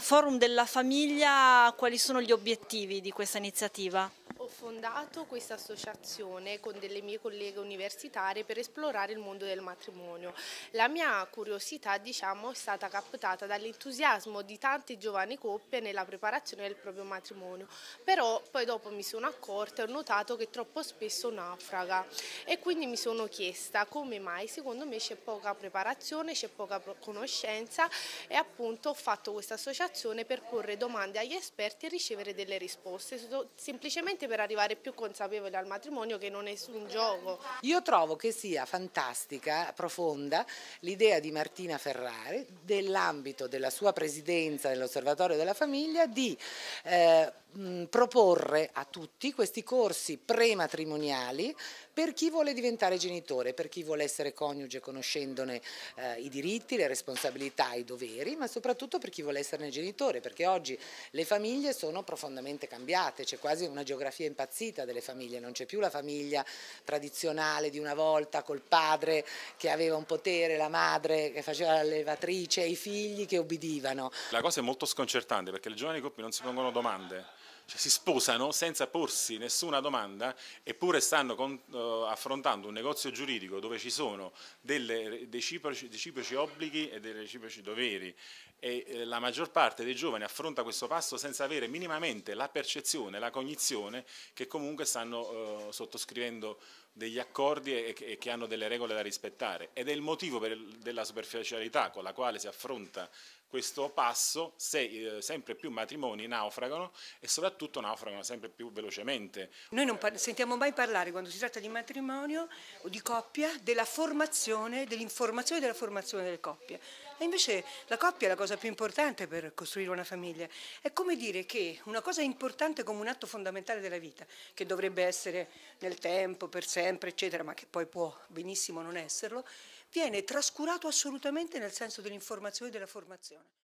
Forum della Famiglia, quali sono gli obiettivi di questa iniziativa? fondato questa associazione con delle mie colleghe universitarie per esplorare il mondo del matrimonio. La mia curiosità diciamo, è stata captata dall'entusiasmo di tante giovani coppie nella preparazione del proprio matrimonio, però poi dopo mi sono accorta e ho notato che troppo spesso naufraga e quindi mi sono chiesta come mai secondo me c'è poca preparazione, c'è poca conoscenza e appunto ho fatto questa associazione per porre domande agli esperti e ricevere delle risposte, semplicemente per arrivare arrivare più consapevoli al matrimonio che non è un gioco. Io trovo che sia fantastica, profonda, l'idea di Martina Ferrari dell'ambito della sua presidenza dell'Osservatorio della Famiglia di eh, mh, proporre a tutti questi corsi prematrimoniali per chi vuole diventare genitore, per chi vuole essere coniuge conoscendone eh, i diritti, le responsabilità, i doveri, ma soprattutto per chi vuole esserne genitore, perché oggi le famiglie sono profondamente cambiate, c'è quasi una geografia in impazzita delle famiglie, non c'è più la famiglia tradizionale di una volta col padre che aveva un potere, la madre che faceva la levatrice, i figli che obbedivano. La cosa è molto sconcertante perché le giovani coppie non si pongono domande. Cioè, si sposano senza porsi nessuna domanda eppure stanno con, uh, affrontando un negozio giuridico dove ci sono dei reciproci, obblighi e dei reciproci doveri e eh, la maggior parte dei giovani affronta questo passo senza avere minimamente la percezione, la cognizione che comunque stanno eh, sottoscrivendo degli accordi e, e che hanno delle regole da rispettare ed è il motivo per, della superficialità con la quale si affronta questo passo se eh, sempre più matrimoni naufragano e soprattutto naufragano sempre più velocemente. Noi non sentiamo mai parlare quando si tratta di matrimonio o di coppia della formazione, dell'informazione e della formazione delle coppie. E invece la coppia è la cosa più importante per costruire una famiglia. È come dire che una cosa importante come un atto fondamentale della vita, che dovrebbe essere nel tempo, per sempre, sempre, eccetera, ma che poi può benissimo non esserlo, viene trascurato assolutamente nel senso dell'informazione e della formazione.